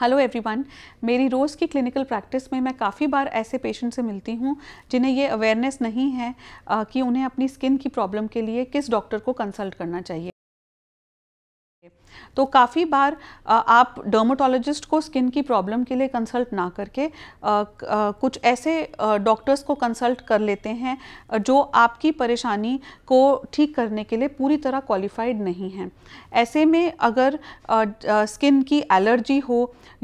hello everyone मेरी रोज़ की clinical practice में मैं काफ़ी बार ऐसे पेशेंट से मिलती हूँ जिन्हें ये अवेयरनेस नहीं है कि उन्हें अपनी स्किन की प्रॉब्लम के लिए किस डॉक्टर को कंसल्ट करना चाहिए तो काफ़ी बार आप डर्मोटोलॉजिस्ट को स्किन की प्रॉब्लम के लिए कंसल्ट ना करके कुछ ऐसे डॉक्टर्स को कंसल्ट कर लेते हैं जो आपकी परेशानी को ठीक करने के लिए पूरी तरह क्वालिफाइड नहीं हैं ऐसे में अगर स्किन की एलर्जी हो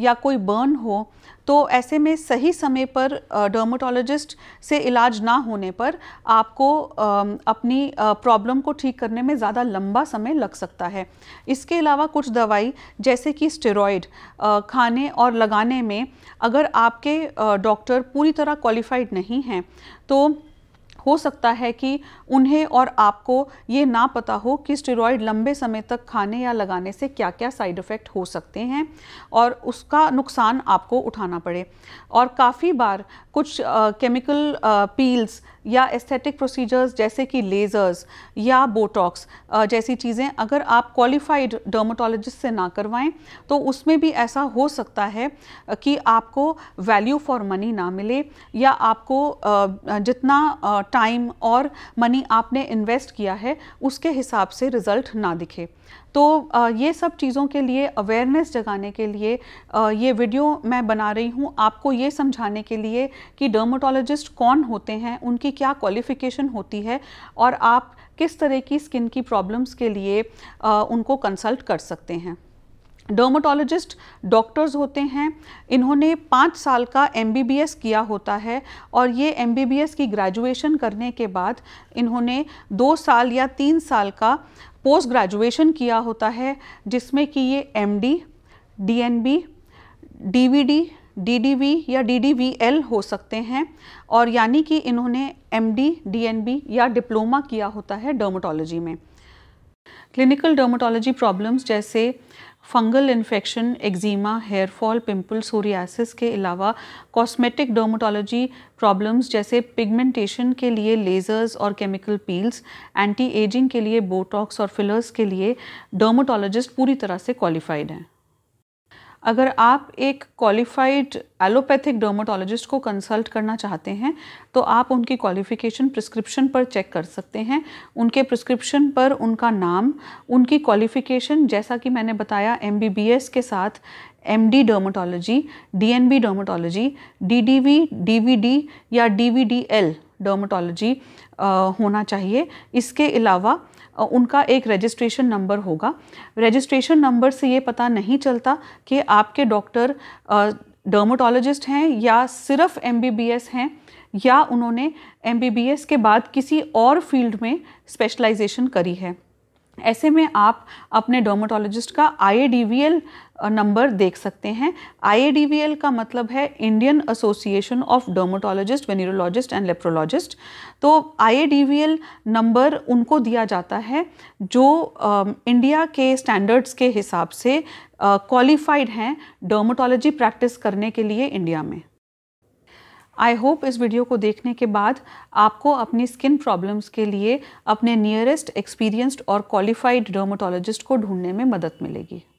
या कोई बर्न हो तो ऐसे में सही समय पर डर्मोटोलॉजिस्ट से इलाज ना होने पर आपको अपनी प्रॉब्लम को ठीक करने में ज़्यादा लंबा समय लग सकता है इसके अलावा कुछ दवाई जैसे कि स्टेरॉयड खाने और लगाने में अगर आपके डॉक्टर पूरी तरह क्वालिफाइड नहीं हैं तो हो सकता है कि उन्हें और आपको ये ना पता हो कि स्टेरॉयड लंबे समय तक खाने या लगाने से क्या क्या साइड इफ़ेक्ट हो सकते हैं और उसका नुकसान आपको उठाना पड़े और काफ़ी बार कुछ केमिकल पील्स uh, या एस्थेटिक प्रोसीजर्स जैसे कि लेज़र्स या बोटॉक्स जैसी चीज़ें अगर आप क्वालिफाइड डर्माटोलॉजिस्ट से ना करवाएं तो उसमें भी ऐसा हो सकता है कि आपको वैल्यू फॉर मनी ना मिले या आपको जितना टाइम और मनी आपने इन्वेस्ट किया है उसके हिसाब से रिज़ल्ट ना दिखे तो ये सब चीज़ों के लिए अवेयरनेस जगाने के लिए ये वीडियो मैं बना रही हूँ आपको ये समझाने के लिए कि डर्माटोलॉजिस्ट कौन होते हैं उनकी क्या क्वालिफ़िकेशन होती है और आप किस तरह की स्किन की प्रॉब्लम्स के लिए आ, उनको कंसल्ट कर सकते हैं डर्मोटोलॉजिस्ट डॉक्टर्स होते हैं इन्होंने पाँच साल का एम किया होता है और ये एम की ग्रेजुएशन करने के बाद इन्होंने दो साल या तीन साल का पोस्ट ग्रेजुएशन किया होता है जिसमें कि ये M D D N B D V D D या डी हो सकते हैं और यानी कि इन्होंने एम डी या डिप्लोमा किया होता है डर्मोटोलॉजी में क्लिनिकल डर्मोटोलॉजी प्रॉब्लम्स जैसे fungal infection eczema hair fall pimple psoriasis के अलावा कॉस्मेटिक डर्मोटोलॉजी प्रॉब्लम्स जैसे पिगमेंटेशन के लिए लेज़र्स और केमिकल पील्स एंटी एजिंग के लिए बोटॉक्स और फिलर्स के लिए डर्मोटोलॉजिस्ट पूरी तरह से क्वालिफाइड हैं अगर आप एक क्वालिफाइड एलोपैथिक डर्माटोलॉजिस्ट को कंसल्ट करना चाहते हैं तो आप उनकी क्वालिफ़िकेशन प्रिस्क्रिप्शन पर चेक कर सकते हैं उनके प्रिस्क्रिप्शन पर उनका नाम उनकी क्वालिफ़िकेशन जैसा कि मैंने बताया एम के साथ M D dermatology D N B dermatology D D V D V D या D V D L dermatology होना चाहिए इसके अलावा उनका एक रजिस्ट्रेशन नंबर होगा रजिस्ट्रेशन नंबर से ये पता नहीं चलता कि आपके डॉक्टर डर्मोटोलॉजिस्ट हैं या सिर्फ एम हैं या उन्होंने एम के बाद किसी और फील्ड में स्पेशलाइजेशन करी है ऐसे में आप अपने डर्मोटोलॉजिस्ट का आई नंबर देख सकते हैं आई का मतलब है Indian Association of Dermatologists Venereologists and Leprologists तो आई नंबर उनको दिया जाता है जो इंडिया के स्टैंडर्ड्स के हिसाब से क्वालिफाइड हैं डर्मोटोलॉजी प्रैक्टिस करने के लिए इंडिया में आई होप इस वीडियो को देखने के बाद आपको अपनी स्किन प्रॉब्लम्स के लिए अपने नियरेस्ट एक्सपीरियंस्ड और क्वालिफाइड डर्मोटोलॉजिस्ट को ढूंढने में मदद मिलेगी